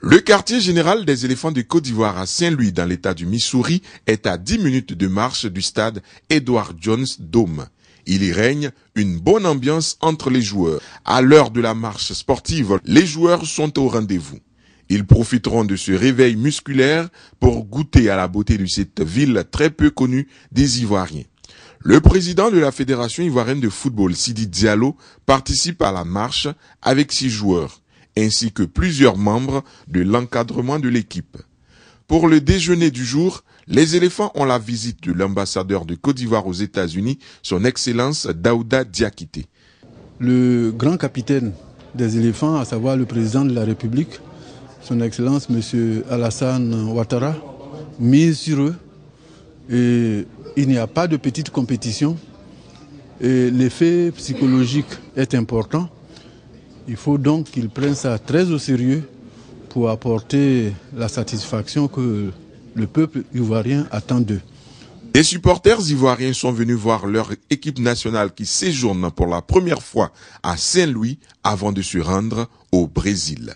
Le quartier général des éléphants de Côte d'Ivoire à Saint-Louis dans l'état du Missouri est à 10 minutes de marche du stade Edward Jones Dome. Il y règne une bonne ambiance entre les joueurs. À l'heure de la marche sportive, les joueurs sont au rendez-vous. Ils profiteront de ce réveil musculaire pour goûter à la beauté de cette ville très peu connue des Ivoiriens. Le président de la Fédération ivoirienne de football, Sidi Diallo, participe à la marche avec six joueurs ainsi que plusieurs membres de l'encadrement de l'équipe. Pour le déjeuner du jour, les éléphants ont la visite de l'ambassadeur de Côte d'Ivoire aux États-Unis, son Excellence Daouda Diakité. Le grand capitaine des éléphants, à savoir le président de la République, son Excellence Monsieur Alassane Ouattara, mise sur eux. Et il n'y a pas de petite compétition. Et l'effet psychologique est important. Il faut donc qu'ils prennent ça très au sérieux pour apporter la satisfaction que le peuple ivoirien attend d'eux. Des supporters ivoiriens sont venus voir leur équipe nationale qui séjourne pour la première fois à Saint-Louis avant de se rendre au Brésil.